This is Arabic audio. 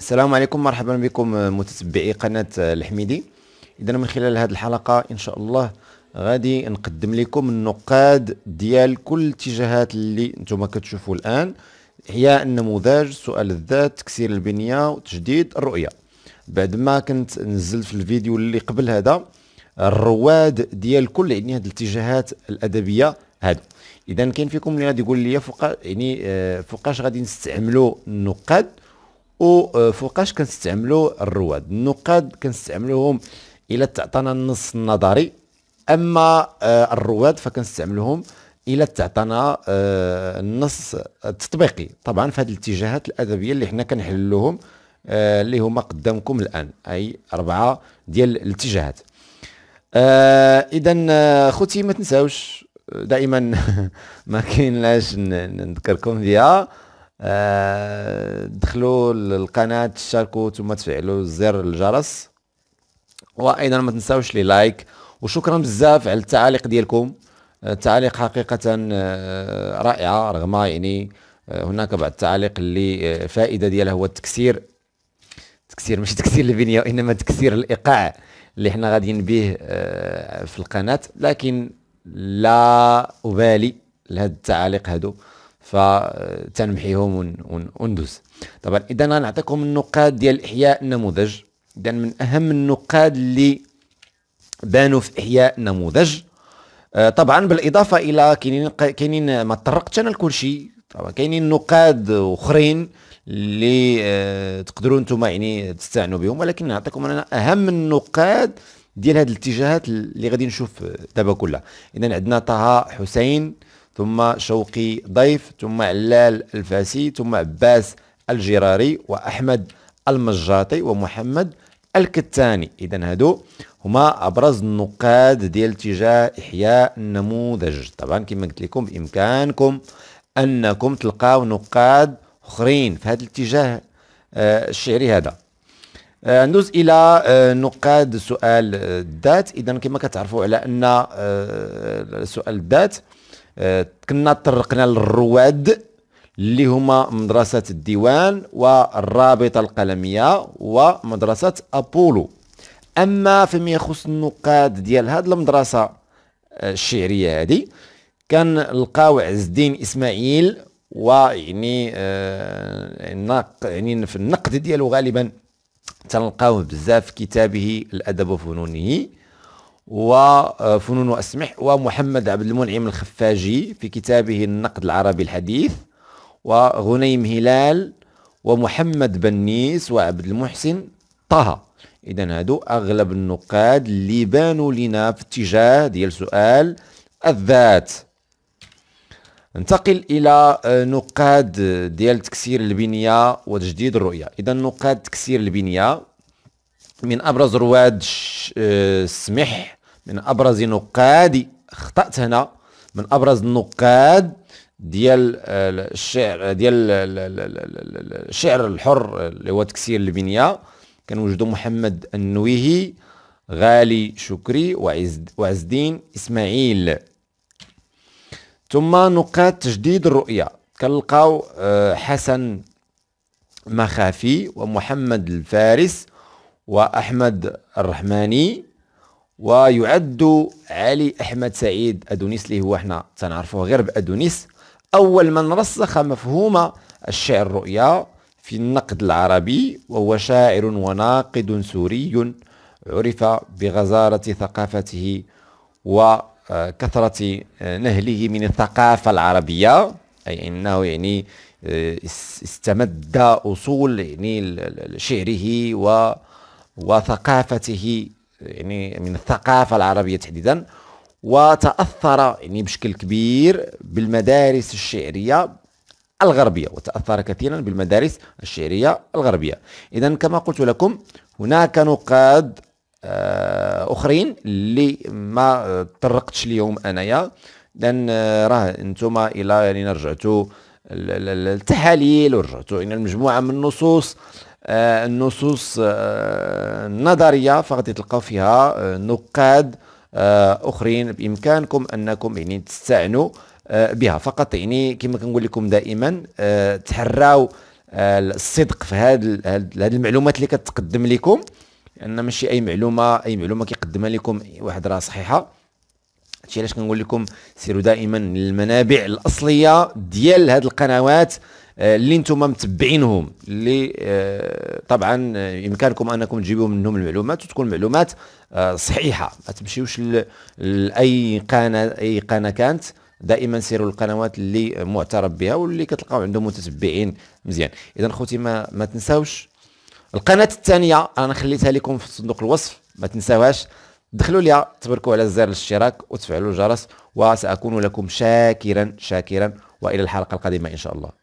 السلام عليكم مرحبا بكم آه، متتبعي قناة آه، الحميدي إذا من خلال هذه الحلقة إن شاء الله غادي نقدم لكم النقاد ديال كل الاتجاهات اللي نتوما كتشوفوا الآن هي النموذج سؤال الذات تكسير البنية وتجديد الرؤية بعد ما كنت نزلت في الفيديو اللي قبل هذا الرواد ديال كل يعني هذه الاتجاهات الأدبية هادو إذا كاين فيكم اللي غادي يقول لي فوق يعني آه، فوقاش غادي نستعملوا النقاد وفوقاش آه، كنستعملوا الرواد النقاد كنستعملوهم الى تعطانا النص النظري اما آه، الرواد فكنستعملوهم الى تعطانا آه، النص التطبيقي طبعا في هذه الاتجاهات الادبيه اللي حنا كنحللوهم اللي هما قدامكم الان اي اربعه ديال الاتجاهات اذا خوتي ما تنساوش دائما ما كاينلاش لاش نذكركم بها آه، دخلوا للقناة تشتركوا ثم تفعلوا زر الجرس وايضا ما تنساوش لي لايك وشكرا بزاف على التعاليق ديالكم التعاليق آه، حقيقه آه، رائعه رغم يعني هناك بعض التعاليق اللي فائده ديالها هو التكسير تكسير مش تكسير الفينيا وانما تكسير الايقاع اللي حنا غاديين به في القناه لكن لا ابالي لهاد التعاليق هادو فتنمحيهم وندوز طبعا اذا غنعطيكم النقاد ديال احياء النموذج اذا من اهم النقاد اللي بانوا في احياء النموذج آه، طبعا بالاضافه الى كاينين كاينين ما تطرقتش انا لكل شيء طبعا كاينين نقاد اخرين اللي آه، تقدروا انتم يعني تستعنوا بهم ولكن نعطيكم انا اهم النقاد ديال هذه الاتجاهات اللي غادي نشوف دابا كلها اذا عندنا طه حسين ثم شوقي ضيف ثم علال الفاسي ثم عباس الجراري وأحمد المجاطي ومحمد الكتاني إذا هادو هما أبرز النقاد ديال اتجاه إحياء النموذج طبعا كما قلت لكم بإمكانكم أنكم تلقاو نقاد أخرين في هذا الاتجاه آه، الشعري هذا آه، ندوز الى آه، نقاد سؤال الذات اذا كما كتعرفوا على ان سؤال الذات كنا طرقنا للرواد اللي هما مدرسة الديوان والرابطة القلمية ومدرسة أبولو أما فيما يخص النقاد ديال هاد المدرسة آه، الشعرية هذه كان القاوع عز الدين إسماعيل ويعني آه يعني في النقد ديالو غالبا تلقاوه بزاف في كتابه الأدب وفنونه وفنون وأسمح ومحمد عبد المنعم الخفاجي في كتابه النقد العربي الحديث وغنيم هلال ومحمد بنيس وعبد المحسن طه اذا هادو اغلب النقاد اللي بانوا لنا في اتجاه ديال سؤال الذات ننتقل الى آه، نقاد ديال تكسير البنيه وتجديد الرؤيه اذا نقاد تكسير البنيه من ابرز رواد آه، السمح من ابرز نقاد اخطات هنا من ابرز النقاد ديال آه، الشعر ديال الشعر الحر اللي هو تكسير البنيه كنوجدوا محمد النويهي غالي شكري وعز وعز الدين اسماعيل ثم نقاط تجديد الرؤيه كنلقاو آه، حسن مخافي ومحمد الفارس واحمد الرحماني ويعد علي احمد سعيد ادونيس اللي هو حنا تنعرفوه غير بادونيس اول من رسخ مفهوم الشعر الرؤيا في النقد العربي وهو شاعر وناقد سوري عرف بغزارة ثقافته وكثرة نهله من الثقافة العربية أي أنه يعني آه، استمد أصول يعني شعره وثقافته يعني من الثقافه العربيه تحديدا وتاثر يعني بشكل كبير بالمدارس الشعريه الغربيه وتاثر كثيرا بالمدارس الشعريه الغربيه اذا كما قلت لكم هناك نقاد آه، اخرين اللي ما طرقتش اليوم انايا لان آه، راه انتم الى يعني رجعتوا التحاليل ورجعتوا الى المجموعه من النصوص آه، النصوص النظريه آه، فقد تلقى فيها آه، نقاد اخرين بامكانكم انكم يعني تستعنوا بها فقط يعني كما كنقول لكم دائما تحراو الصدق في هذه هاد المعلومات اللي كتقدم لكم لان ماشي اي معلومه اي معلومه كيقدمها لكم واحد راه صحيحه هادشي علاش كنقول لكم سيروا دائما للمنابع الاصليه ديال هذه القنوات آه، اللي نتوما متبعينهم اللي آه، طبعا يمكنكم آه، انكم تجيبوا منهم المعلومات وتكون معلومات صحيحه ما تمشيوش لاي قناه اي قناه كانت دائما سيروا القنوات اللي معترف بها واللي كتلقاو عندهم متتبعين مزيان اذا خوتي ما, ما تنساوش القناه الثانيه انا خليتها لكم في صندوق الوصف ما تنساوهاش دخلوا ليها تبركوا على زر الاشتراك وتفعلوا الجرس وساكون لكم شاكرا شاكرا والى الحلقه القادمه ان شاء الله